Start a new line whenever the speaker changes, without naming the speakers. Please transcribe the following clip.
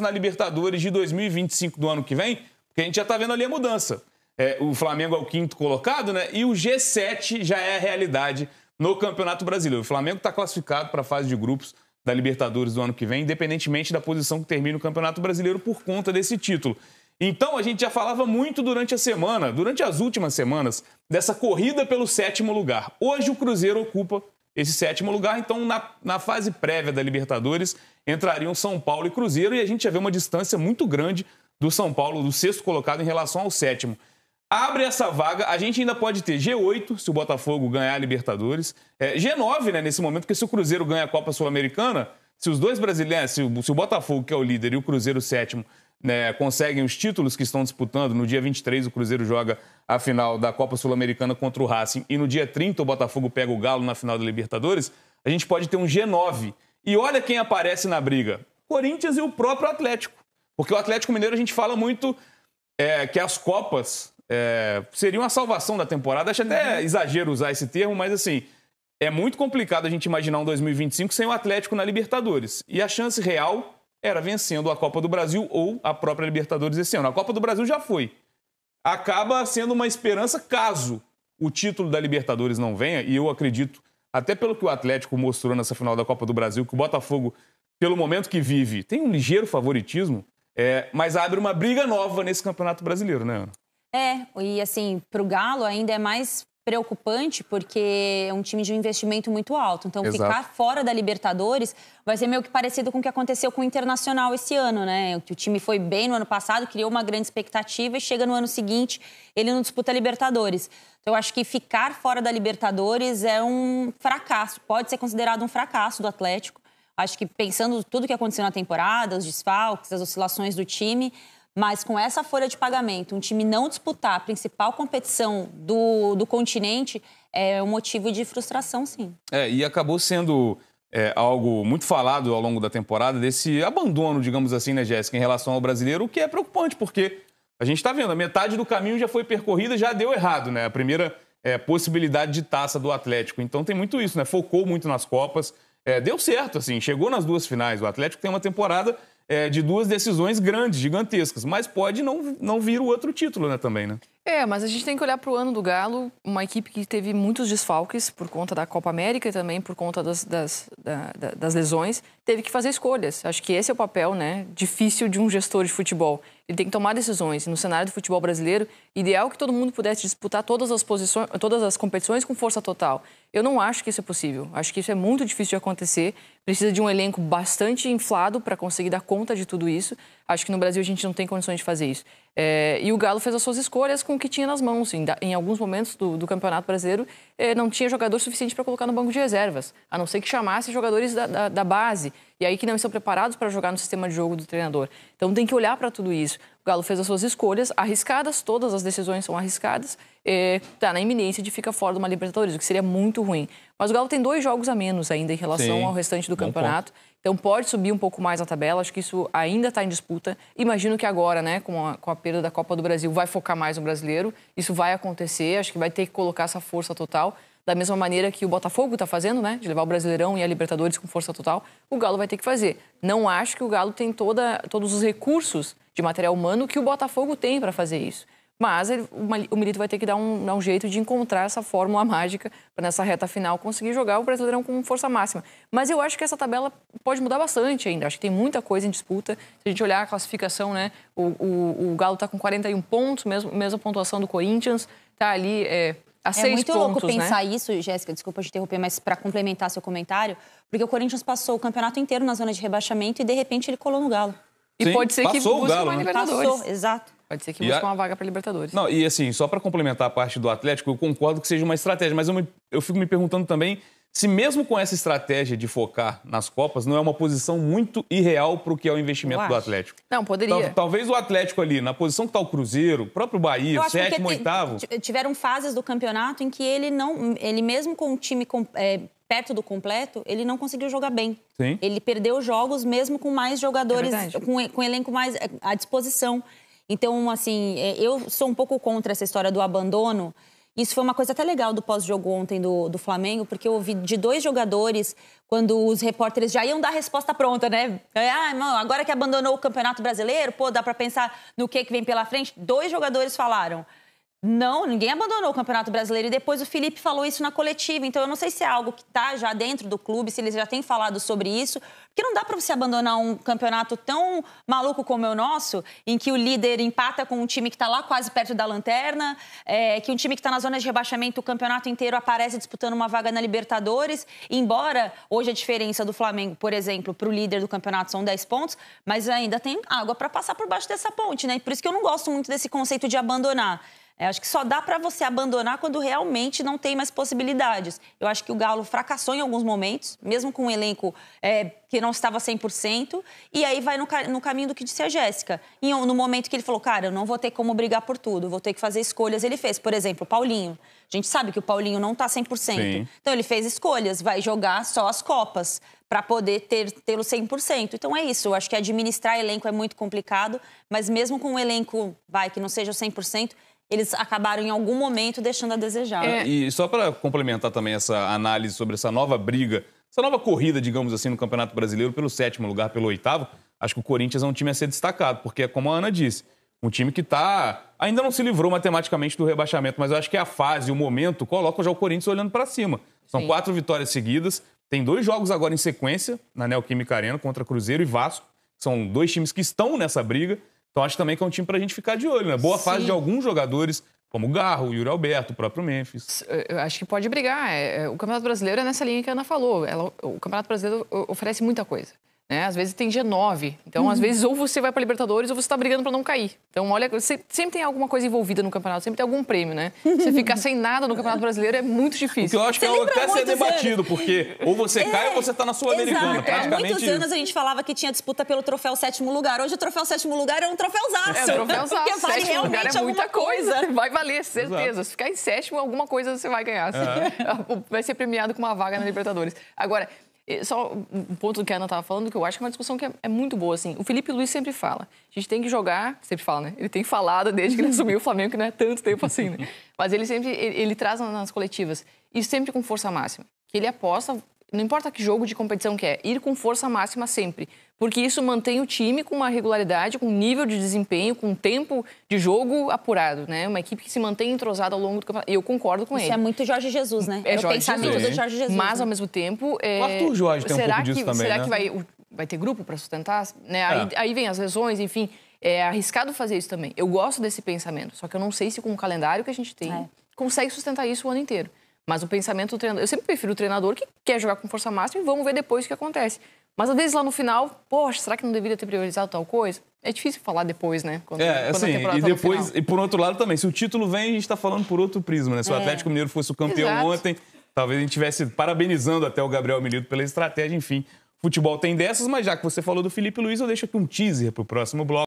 na Libertadores de 2025 do ano que vem, porque a gente já está vendo ali a mudança. É, o Flamengo é o quinto colocado, né? E o G7 já é a realidade no Campeonato Brasileiro. O Flamengo está classificado para a fase de grupos da Libertadores do ano que vem, independentemente da posição que termina o Campeonato Brasileiro por conta desse título. Então a gente já falava muito durante a semana, durante as últimas semanas, dessa corrida pelo sétimo lugar. Hoje o Cruzeiro ocupa esse sétimo lugar. Então, na, na fase prévia da Libertadores, entrariam São Paulo e Cruzeiro, e a gente já vê uma distância muito grande do São Paulo, do sexto colocado, em relação ao sétimo. Abre essa vaga, a gente ainda pode ter G8, se o Botafogo ganhar a Libertadores, é, G9, né, nesse momento, porque se o Cruzeiro ganha a Copa Sul-Americana, se os dois brasileiros, se o, se o Botafogo, que é o líder, e o Cruzeiro, o sétimo, né, conseguem os títulos que estão disputando. No dia 23, o Cruzeiro joga a final da Copa Sul-Americana contra o Racing. E no dia 30, o Botafogo pega o Galo na final da Libertadores. A gente pode ter um G9. E olha quem aparece na briga: Corinthians e o próprio Atlético. Porque o Atlético Mineiro a gente fala muito é, que as Copas é, seriam a salvação da temporada. Acho até uhum. exagero usar esse termo, mas assim. É muito complicado a gente imaginar um 2025 sem o Atlético na Libertadores. E a chance real era vencendo a Copa do Brasil ou a própria Libertadores esse ano. A Copa do Brasil já foi. Acaba sendo uma esperança caso o título da Libertadores não venha, e eu acredito, até pelo que o Atlético mostrou nessa final da Copa do Brasil, que o Botafogo, pelo momento que vive, tem um ligeiro favoritismo, é, mas abre uma briga nova nesse Campeonato Brasileiro, né, Ana?
É, e assim, para o Galo ainda é mais preocupante porque é um time de um investimento muito alto. Então, Exato. ficar fora da Libertadores vai ser meio que parecido com o que aconteceu com o Internacional esse ano, né? O time foi bem no ano passado, criou uma grande expectativa e chega no ano seguinte, ele não disputa a Libertadores. Então, eu acho que ficar fora da Libertadores é um fracasso, pode ser considerado um fracasso do Atlético. Acho que pensando tudo que aconteceu na temporada, os desfalques, as oscilações do time, mas com essa folha de pagamento, um time não disputar a principal competição do, do continente é um motivo de frustração, sim.
É, e acabou sendo é, algo muito falado ao longo da temporada, desse abandono, digamos assim, né, Jéssica, em relação ao brasileiro, o que é preocupante, porque a gente está vendo, a metade do caminho já foi percorrida, já deu errado, né? A primeira é, possibilidade de taça do Atlético. Então tem muito isso, né? Focou muito nas Copas. É, deu certo, assim, chegou nas duas finais. O Atlético tem uma temporada é, de duas decisões grandes, gigantescas. Mas pode não, não vir o outro título né, também, né?
É, mas a gente tem que olhar para o ano do Galo, uma equipe que teve muitos desfalques por conta da Copa América e também por conta das, das, das lesões, teve que fazer escolhas. Acho que esse é o papel né, difícil de um gestor de futebol. Ele tem que tomar decisões. E no cenário do futebol brasileiro, ideal que todo mundo pudesse disputar todas as posições, todas as competições com força total. Eu não acho que isso é possível. Acho que isso é muito difícil de acontecer. Precisa de um elenco bastante inflado para conseguir dar conta de tudo isso. Acho que no Brasil a gente não tem condições de fazer isso. É, e o Galo fez as suas escolhas com o que tinha nas mãos. Em, em alguns momentos do, do Campeonato Brasileiro, é, não tinha jogador suficiente para colocar no banco de reservas, a não ser que chamasse jogadores da, da, da base e aí que não estão preparados para jogar no sistema de jogo do treinador. Então tem que olhar para tudo isso. O Galo fez as suas escolhas arriscadas, todas as decisões são arriscadas, está na iminência de ficar fora de uma Libertadores, o que seria muito ruim. Mas o Galo tem dois jogos a menos ainda em relação Sim, ao restante do campeonato. Ponto. Então pode subir um pouco mais a tabela, acho que isso ainda está em disputa. Imagino que agora, né, com a, com a perda da Copa do Brasil, vai focar mais no brasileiro. Isso vai acontecer, acho que vai ter que colocar essa força total da mesma maneira que o Botafogo está fazendo, né? De levar o Brasileirão e a Libertadores com força total, o Galo vai ter que fazer. Não acho que o Galo tem toda, todos os recursos de material humano que o Botafogo tem para fazer isso. Mas ele, o Milito vai ter que dar um, dar um, jeito de encontrar essa fórmula mágica para nessa reta final conseguir jogar o Brasileirão com força máxima. Mas eu acho que essa tabela pode mudar bastante ainda. Acho que tem muita coisa em disputa. Se a gente olhar a classificação, né? O, o, o Galo está com 41 pontos, mesmo, mesma pontuação do Corinthians. Está ali é, a é seis É muito pontos, louco né? pensar né?
isso, Jéssica, desculpa te interromper, mas para complementar seu comentário, porque o Corinthians passou o campeonato inteiro na zona de rebaixamento e de repente ele colou no Galo. E Sim, pode ser que busque Galo, uma né? Libertadores. Passou, exato. Pode ser que busque a... uma vaga para Libertadores. Não,
e assim, só para complementar a parte do Atlético, eu concordo que seja uma estratégia, mas eu, me... eu fico me perguntando também se mesmo com essa estratégia de focar nas Copas, não é uma posição muito irreal para o que é o investimento do Atlético. Não, poderia. Tal, talvez o Atlético ali, na posição que está o Cruzeiro, o próprio Bahia, o sétimo, oitavo...
Tiveram fases do campeonato em que ele não... Ele mesmo com o time com, é, perto do completo, ele não conseguiu jogar bem. Sim. Ele perdeu jogos mesmo com mais jogadores, é com, com elenco mais é, à disposição. Então, assim, é, eu sou um pouco contra essa história do abandono... Isso foi uma coisa até legal do pós-jogo ontem do, do Flamengo, porque eu ouvi de dois jogadores, quando os repórteres já iam dar a resposta pronta, né? É, ah, irmão, agora que abandonou o Campeonato Brasileiro, pô, dá para pensar no que, que vem pela frente. Dois jogadores falaram. Não, ninguém abandonou o Campeonato Brasileiro. E depois o Felipe falou isso na coletiva. Então eu não sei se é algo que está já dentro do clube, se eles já têm falado sobre isso. Porque não dá para você abandonar um campeonato tão maluco como é o nosso, em que o líder empata com um time que está lá quase perto da lanterna, é, que um time que está na zona de rebaixamento o campeonato inteiro aparece disputando uma vaga na Libertadores. Embora hoje a diferença do Flamengo, por exemplo, para o líder do campeonato são 10 pontos, mas ainda tem água para passar por baixo dessa ponte, né? Por isso que eu não gosto muito desse conceito de abandonar. É, acho que só dá para você abandonar quando realmente não tem mais possibilidades. Eu acho que o Galo fracassou em alguns momentos, mesmo com um elenco é, que não estava 100%, e aí vai no, no caminho do que disse a Jéssica. no momento que ele falou, cara, eu não vou ter como brigar por tudo, vou ter que fazer escolhas, ele fez. Por exemplo, o Paulinho. A gente sabe que o Paulinho não está 100%. Sim. Então ele fez escolhas, vai jogar só as Copas para poder ter tê-lo 100%. Então é isso, eu acho que administrar elenco é muito complicado, mas mesmo com um elenco vai que não seja 100%, eles acabaram em algum momento deixando a desejar. É.
E só para complementar também essa análise sobre essa nova briga, essa nova corrida, digamos assim, no Campeonato Brasileiro pelo sétimo lugar, pelo oitavo, acho que o Corinthians é um time a ser destacado, porque é como a Ana disse, um time que está ainda não se livrou matematicamente do rebaixamento, mas eu acho que é a fase, o momento coloca já o Corinthians olhando para cima. São Sim. quatro vitórias seguidas, tem dois jogos agora em sequência na Neoquímica Arena contra Cruzeiro e Vasco. São dois times que estão nessa briga. Então acho também que é um time para a gente ficar de olho, né? Boa Sim. fase de alguns jogadores, como o Garro, o Yuri Alberto, o próprio Memphis.
Eh, eu acho que pode brigar. É, é, o Campeonato Brasileiro é nessa linha que a Ana falou. Ela, o Campeonato Brasileiro oferece muita coisa. Né? Às vezes tem G9. Então, uhum. às vezes, ou você vai para Libertadores ou você está brigando para não cair. Então, olha, sempre tem alguma coisa envolvida no campeonato, sempre tem algum prêmio, né? Você ficar sem nada no Campeonato Brasileiro é muito difícil. O que eu
acho você que é até ser debatido, anos. porque ou você é, cai ou você está na Sul-Americana. Praticamente... Há muitos isso. anos a
gente falava que tinha disputa pelo troféu sétimo lugar. Hoje o troféu sétimo lugar é um troféuzaço. É, troféuzaço. porque vale sétimo realmente lugar é muita coisa. coisa. Vai valer, certeza. Exato. Se ficar em sétimo, alguma coisa você vai ganhar. Assim. É.
Vai ser premiado com uma vaga na Libertadores. Agora, só um ponto que a Ana estava falando, que eu acho que é uma discussão que é, é, muito boa, assim. O Felipe Luiz sempre fala, a gente tem que jogar, sempre fala, né? Ele tem falado desde que ele assumiu o Flamengo, que não é tanto tempo assim, né? Mas ele sempre, ele, ele traz nas coletivas, e sempre com força máxima. Que ele aposta, não importa que jogo de competição que é, ir com força máxima sempre porque isso mantém o time com uma regularidade, com um nível de desempenho, com um tempo de jogo apurado, né? Uma equipe que se mantém entrosada ao longo do campeonato. Eu concordo com isso ele. Isso é muito Jorge Jesus, né? É, é Jorge Jesus. do Jorge Jesus. Mas, né? ao mesmo tempo... É... O Arthur Jorge tem será um pouco que, disso também, Será né? que vai, vai ter grupo para sustentar? Né? É. Aí, aí vem as lesões, enfim. É arriscado fazer isso também. Eu gosto desse pensamento, só que eu não sei se com o calendário que a gente tem é. consegue sustentar isso o ano inteiro. Mas o pensamento do treinador, eu sempre prefiro o treinador que quer jogar com força máxima e vamos ver depois o que acontece. Mas às vezes lá no final, poxa, será que não deveria ter priorizado tal coisa? É difícil falar depois, né? Quando, é, quando assim,
e tá depois, e por outro lado também, se o título vem, a gente está falando por outro prisma, né? Se o é. Atlético Mineiro fosse o campeão Exato. ontem, talvez a gente estivesse parabenizando até o Gabriel Milito pela estratégia, enfim. Futebol tem dessas, mas já que você falou do Felipe Luiz, eu deixo aqui um teaser para o próximo bloco.